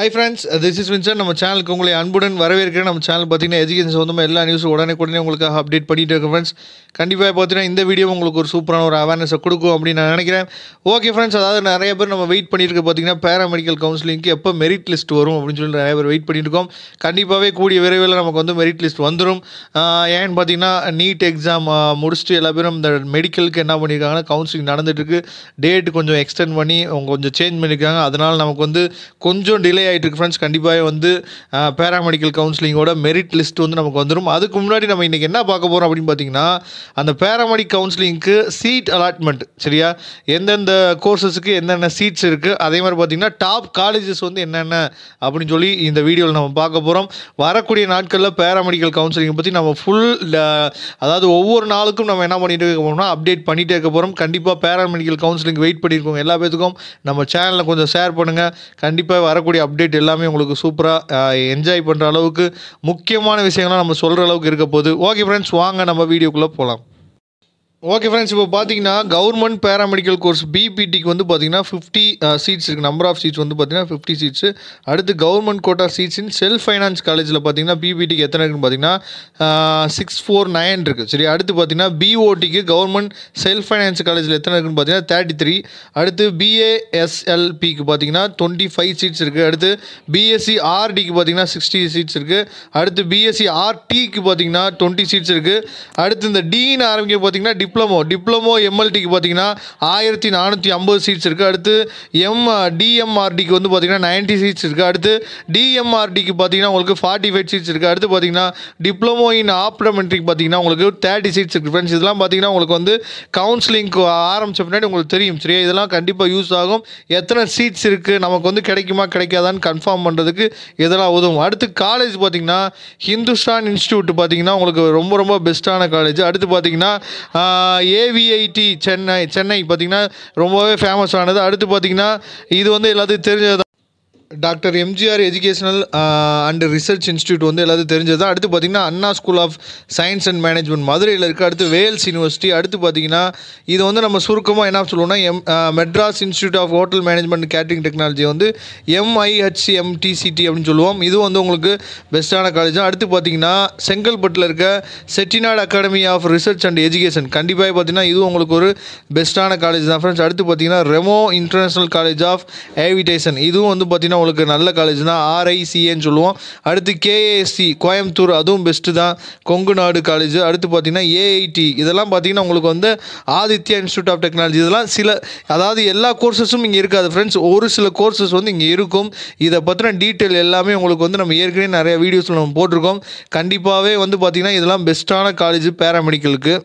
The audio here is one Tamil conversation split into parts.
high friends this is Vinson நம்ம சேனலுக்கு உங்களை அன்புடன் வரவேற்கிறேன் நம்ம சேனல் பார்த்தீங்கன்னா எஜுகேஷன் சொந்தமாக எல்லா நியூஸும் உடனே உடனே உங்களுக்காக அப்டேட் பண்ணிட்டு இருக்கேன் ஃப்ரெண்ட்ஸ் கண்டிப்பாக பார்த்தீங்கன்னா இந்த வீடியோ உங்களுக்கு ஒரு சூப்பரான ஒரு அவேர்னஸை கொடுக்கும் அப்படின்னு நான் நினைக்கிறேன் ஓகே ஃப்ரெண்ட்ஸ் அதாவது நிறைய பேர் நம்ம வெயிட் பண்ணியிருக்க பார்த்தீங்கன்னா பேராமெடிக்கல் கவுன்சிலிங்க்கு எப்போ மெரிட் லிஸ்ட் வரும் அப்படின்னு சொல்லி நிறைய பேர் வெயிட் பண்ணியிருக்கோம் கண்டிப்பாகவே கூடிய விரைவில் நமக்கு வந்து மெரிட் லிஸ்ட் வந்துடும் ஏன்னு பார்த்தீங்கன்னா நீட் எக்ஸாம் முடிச்சுட்டு எல்லா பேரும் இந்த மெடிக்கலுக்கு என்ன பண்ணியிருக்காங்கன்னா கவுன்சிலிங் நடந்துட்டுருக்கு டேட் கொஞ்சம் எக்ஸ்டெண்ட் பண்ணி அவங்க கொஞ்சம் சேஞ்ச் பண்ணியிருக்காங்க அதனால் நமக்கு வந்து கொஞ்சம் டிலே ஆகிட்டு இருக்கு ஃப்ரெண்ட்ஸ் கண்டிப்பாக வந்து பேராமெடிக்கல் கவுன்சிலிங்கோட மெரிட் லிஸ்ட் வந்து நமக்கு வந்துடும் அதுக்கு முன்னாடி நம்ம இன்றைக்கி என்ன பார்க்க போகிறோம் அப்படின்னு பார்த்தீங்கன்னா அந்த பேராமெடிக் கவுன்சிலிங்க்கு சீட் அலாட்மெண்ட் சரியா எந்தெந்த கோர்சஸுக்கு என்னென்ன சீட்ஸ் இருக்குது அதே மாதிரி பார்த்திங்கன்னா டாப் காலேஜஸ் வந்து என்னென்ன அப்படின்னு சொல்லி இந்த வீடியோவில் நம்ம பார்க்க போகிறோம் வரக்கூடிய நாட்களில் பேராமெடிக்கல் கவுன்சிலிங்கை பற்றி நம்ம ஃபுல் அதாவது ஒவ்வொரு நாளுக்கும் நம்ம என்ன பண்ணிகிட்டு இருக்க போகிறோம்னா அப்டேட் பண்ணிகிட்டே இருக்க போகிறோம் கண்டிப்பாக பேராமெடிக்கல் கவுன்சிலிங் வெயிட் பண்ணியிருக்கோம் எல்லா பேத்துக்கும் நம்ம சேனலில் கொஞ்சம் ஷேர் பண்ணுங்கள் கண்டிப்பாக வரக்கூடிய அப்டேட் எல்லாமே உங்களுக்கு சூப்பராக என்ஜாய் பண்ணுற அளவுக்கு முக்கியமான விஷயங்கள்லாம் நம்ம சொல்கிற அளவுக்கு இருக்க போகுது ஓகே ஃப்ரெண்ட்ஸ் வாங்க நம்ம வீடியோக்குள்ளே போகலாம் ஓகே ஃப்ரெண்ட்ஸ் இப்போ பார்த்தீங்கன்னா கவர்மெண்ட் பேராமெடிக்கல் கோர்ஸ் பிபிடிக்கு வந்து பார்த்தீங்கன்னா ஃபிஃப்டி சீட்ஸ் uh, இருக்குது நம்பர் ஆஃப் சீட்ஸ் வந்து பார்த்தீங்கன்னா ஃபிஃப்டி சீட்ஸ் அடுத்து government quota seats in self finance காலேஜில் பார்த்தீங்கன்னா பிபிடிக்கு எத்தனை இருக்குன்னு பார்த்தீங்கன்னா சிக்ஸ் uh, ஃபோர் நைன் இருக்குது சரி அடுத்து பார்த்தீங்கன்னா பிஓடிக்கு கவர்மெண்ட் செல்ஃப் ஃபைனான்ஸ் காலேஜில் எத்தனை இருக்குன்னு பார்த்தீங்கன்னா தேர்ட்டி த்ரீ அடுத்து பிஏஎஸ்எல்பிக்கு பார்த்தீங்கன்னா டுவெண்ட்டி ஃபைவ் சீட்ஸ் இருக்குது அடுத்து பிஎஸ்சி ஆர்டிக்கு e பார்த்தீங்கன்னா சிக்ஸ்டி சீட்ஸ் இருக்குது அடுத்து பிஎஸ்சி ஆர்டிக்கு e பார்த்தீங்கன்னா டுவெண்ட்டி சீட்ஸ் இருக்குது அடுத்து இந்த டீன் ஆரம்பிக்க பார்த்தீங்கன்னா டிப்ளமோ டிப்ளமோ எம்எல்டிக்கு பார்த்தீங்கன்னா ஆயிரத்தி நானூற்றி ஐம்பது சீட்ஸ் இருக்குது அடுத்து எம் டிஎம்ஆர்டிக்கு வந்து பார்த்திங்கன்னா நைன்ட்டி சீட்ஸ் இருக்குது அடுத்து டிஎம்ஆர்டிக்கு பார்த்தீங்கன்னா உங்களுக்கு ஃபார்ட்டி ஃபைவ் சீட்ஸ் இருக்குது அடுத்து பார்த்தீங்கன்னா டிப்ளமோ இன் ஆப்ரமெண்ட்ரிக்கு பார்த்தீங்கன்னா உங்களுக்கு தேர்ட்டி சீட்ஸ் இருக்குது ஃப்ரெண்ட்ஸ் இதெல்லாம் பார்த்தீங்கன்னா உங்களுக்கு வந்து கவுன்சிலிங் ஆரம்பித்த பின்னாடி உங்களுக்கு தெரியும் சரியா இதெல்லாம் கண்டிப்பாக யூஸ் ஆகும் எத்தனை சீட்ஸ் இருக்குது நமக்கு வந்து கிடைக்குமா கிடைக்காதான்னு கன்ஃபார்ம் பண்ணுறதுக்கு இதெல்லாம் உதவும் அடுத்து காலேஜ் பார்த்தீங்கன்னா ஹிந்துஸ்தான் இன்ஸ்டியூட் பார்த்தீங்கன்னா உங்களுக்கு ரொம்ப ரொம்ப பெஸ்ட்டான காலேஜ் அடுத்து பார்த்தீங்கன்னா ஏவிஐடி சென்னை சென்னை பார்த்திங்கன்னா ரொம்பவே ஃபேமஸ் ஆனது அடுத்து பார்த்திங்கன்னா இது வந்து எல்லாத்துக்கும் தெரிஞ்சது doctor MGR educational and research institute வந்து எல்லாத்தையும் தெரிஞ்சது தான் அடுத்து பார்த்திங்கன்னா Anna school of science and management மதுரையில் இருக்குது அடுத்து வேல்ஸ் யூனிவர்சிட்டி அடுத்து பார்த்திங்கன்னா இது வந்து நம்ம சுருக்கமாக என்ன சொல்லுவோம்னா M Madras institute of hotel management catering technology வந்து எம்டிசிடி அப்படின்னு சொல்லுவோம் இது வந்து உங்களுக்கு பெஸ்ட்டான காலேஜ் தான் அடுத்து பார்த்திங்கன்னா செங்கல்பட்டில் இருக்க Chettinad academy of research and education கண்டிப்பாக பார்த்திங்கன்னா இதுவும் உங்களுக்கு ஒரு பெஸ்ட்டான காலேஜ் தான் ஃப்ரெண்ட்ஸ் அடுத்து பார்த்திங்கன்னா Remo international college of aviation இதுவும் வந்து பார்த்திங்கன்னா உங்களுக்கு நல்ல காலேஜ்னா ஆர்ஐசிஏன்னு சொல்லுவோம் அடுத்து கேஏஎஸ்சி கோயம்புத்தூர் அதுவும் பெஸ்ட்டு தான் கொங்கு நாடு காலேஜ் அடுத்து பார்த்தீங்கன்னா ஏஐடி இதெல்லாம் பார்த்தீங்கன்னா உங்களுக்கு வந்து ஆதித்யா இன்ஸ்டியூட் ஆஃப் டெக்னாலஜி இதெல்லாம் சில அதாவது எல்லா கோர்சஸும் இங்கே இருக்காது ஃப்ரெண்ட்ஸ் ஒரு சில கோர்சஸ் வந்து இங்கே இருக்கும் இதை பற்றின டீட்டெயில் எல்லாமே உங்களுக்கு வந்து நம்ம ஏற்கனவே நிறைய வீடியோஸில் நம்ம போட்டிருக்கோம் கண்டிப்பாகவே வந்து பார்த்திங்கன்னா இதெல்லாம் பெஸ்ட்டான காலேஜ் பேராமெடிக்கலுக்கு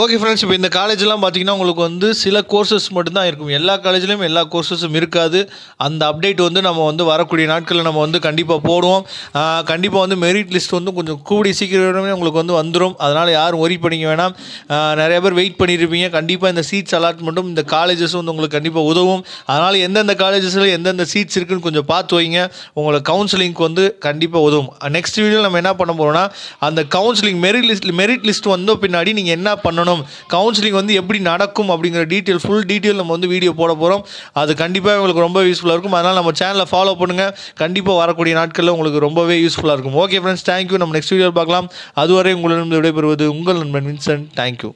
ஓகே ஃப்ரெண்ட்ஸ் இப்போ இந்த காலேஜ்லாம் பார்த்திங்கன்னா உங்களுக்கு வந்து சில கோர்சஸ் மட்டும்தான் இருக்கும் எல்லா காலேஜ்லேயும் எல்லா கோர்சஸும் இருக்காது அந்த அப்டேட் வந்து நம்ம வந்து வரக்கூடிய நாட்களில் நம்ம வந்து கண்டிப்பாக போடுவோம் கண்டிப்பாக வந்து மெரிட் லிஸ்ட் வந்து கொஞ்சம் கூடி சீக்கிரமே உங்களுக்கு வந்து வந்துடும் அதனால் யாரும் ஒரி பண்ணிக்க வேணாம் நிறைய பேர் வெயிட் பண்ணியிருப்பீங்க கண்டிப்பாக இந்த சீட்ஸ் அலாட்மெண்ட்டும் இந்த காலேஜஸ் வந்து உங்களுக்கு கண்டிப்பாக உதவும் அதனால் எந்தெந்த காலேஜஸில் எந்தெந்த சீட்ஸ் இருக்குதுன்னு கொஞ்சம் பார்த்து வைங்க உங்களை கவுன்சிலிங்க்கு வந்து கண்டிப்பாக உதவும் நெக்ஸ்ட் வீடியோ நம்ம என்ன பண்ண போகிறோம்னா அந்த counselling merit list merit list வந்த பின்னாடி நீங்கள் என்ன பண்ண பண்ணணும் கவுன்சிலிங் வந்து எப்படி நடக்கும் அப்படிங்கிற டீட்டெயில் ஃபுல் டீட்டெயில் நம்ம வந்து வீடியோ போட போகிறோம் அது கண்டிப்பாக உங்களுக்கு ரொம்ப யூஸ்ஃபுல்லாக இருக்கும் அதனால் நம்ம சேனலை ஃபாலோ பண்ணுங்கள் கண்டிப்பாக வரக்கூடிய நாட்களில் உங்களுக்கு ரொம்பவே யூஸ்ஃபுல்லாக இருக்கும் ஓகே ஃப்ரெண்ட்ஸ் தேங்க்யூ நம்ம நெக்ஸ்ட் வீடியோ பார்க்கலாம் அதுவரை உங்களிடம் விடைபெறுவது உங்கள் நண்பன் வின்சென்ட் தேங்க்யூ